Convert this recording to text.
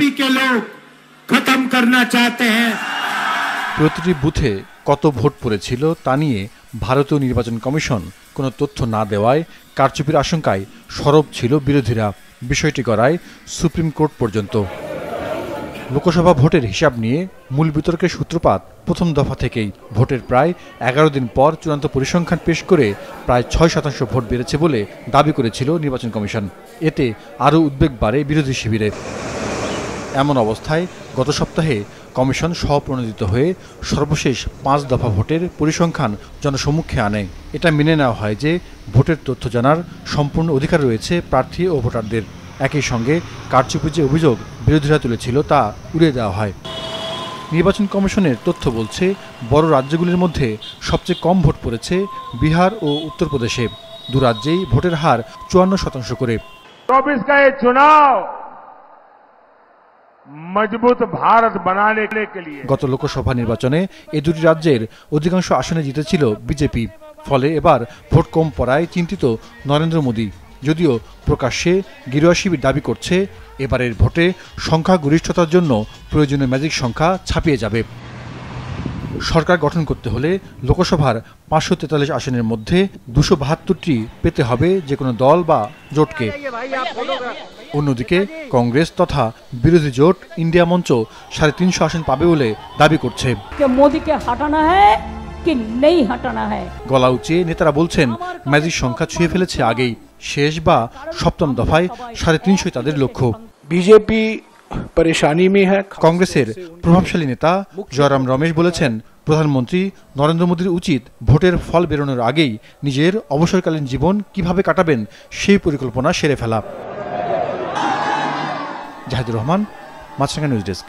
BJP কে লোক খতম করনা चाहते हैं প্রতিটি বুথে কত ভোট পড়েছিল তা নিয়ে ভারতীয় নির্বাচন কমিশন কোনো তথ্য না দেওয়ায় কারচুপির আশঙ্কায় সরব ছিল বিরোধীরা বিষয়টি করায় সুপ্রিম কোর্ট পর্যন্ত লোকসভা ভোটের হিসাব নিয়ে মূল বিতর্কের সূত্রপাত প্রথম দফা থেকেই ভোটের প্রায় এগারো দিন পর চূড়ান্ত পরিসংখ্যান পেশ করে প্রায় ছয় শতাংশ ভোট বেড়েছে বলে দাবি করেছিল নির্বাচন কমিশন এতে আরও উদ্বেগ বাড়ে বিরোধী শিবিরে এমন অবস্থায় গত সপ্তাহে কমিশন স্বপ্রণোদিত হয়ে সর্বশেষ পাঁচ দফা ভোটের পরিসংখ্যান জনসম্মুখে আনে এটা মেনে নেওয়া হয় যে ভোটের তথ্য জানার সম্পূর্ণ অধিকার রয়েছে প্রার্থী ও ভোটারদের একই সঙ্গে কারচুপি যে অভিযোগ বিরোধীরা তুলেছিল তা উড়িয়ে দেওয়া হয় নির্বাচন কমিশনের তথ্য বলছে বড় রাজ্যগুলির মধ্যে সবচেয়ে কম ভোট পড়েছে বিহার ও উত্তরপ্রদেশে দু রাজ্যেই ভোটের হার চুয়ান্ন শতাংশ করে চব্বিশ চুনাও মজবুত ভারত বানানে গত লোকসভা নির্বাচনে এ দুটি রাজ্যের অধিকাংশ আসনে জিতেছিল বিজেপি ফলে এবার ভোট কম পড়ায় চিন্তিত নরেন্দ্র মোদী যদিও প্রকাশ্যে গেরুয়া শিবির দাবি করছে এবারের ভোটে সংখ্যাগরিষ্ঠতার জন্য প্রয়োজনীয় ম্যাজিক সংখ্যা ছাপিয়ে যাবে সরকার গঠন করতে হলে লোকসভার পাঁচশো তেতাল্লিশ আসনের মধ্যে দুশো বাহাত্তরটি পেতে হবে যে কোনো দল বা জোটকে অন্যদিকে কংগ্রেস তথা বিরোধী জোট ইন্ডিয়া মঞ্চ সাড়ে তিনশো আসন পাবে বলে দাবি করছে গলা উচিয়ে নেতারা বলছেন ম্যাজিক সংখ্যা ছুঁয়ে ফেলেছে আগেই শেষ বা সপ্তম দফায় সাড়ে তিনশোই তাদের লক্ষ্য বিজেপি পরেশানি মে হ্যাঁ কংগ্রেসের প্রভাবশালী নেতা জয়রাম রমেশ বলেছেন প্রধানমন্ত্রী নরেন্দ্র মোদীর উচিত ভোটের ফল বেরোনোর আগেই নিজের অবসরকালীন জীবন কিভাবে কাটাবেন সেই পরিকল্পনা সেরে ফেলা জাহিদুর রহমান মাছরাঙ্গা নিউজ ডেস্ক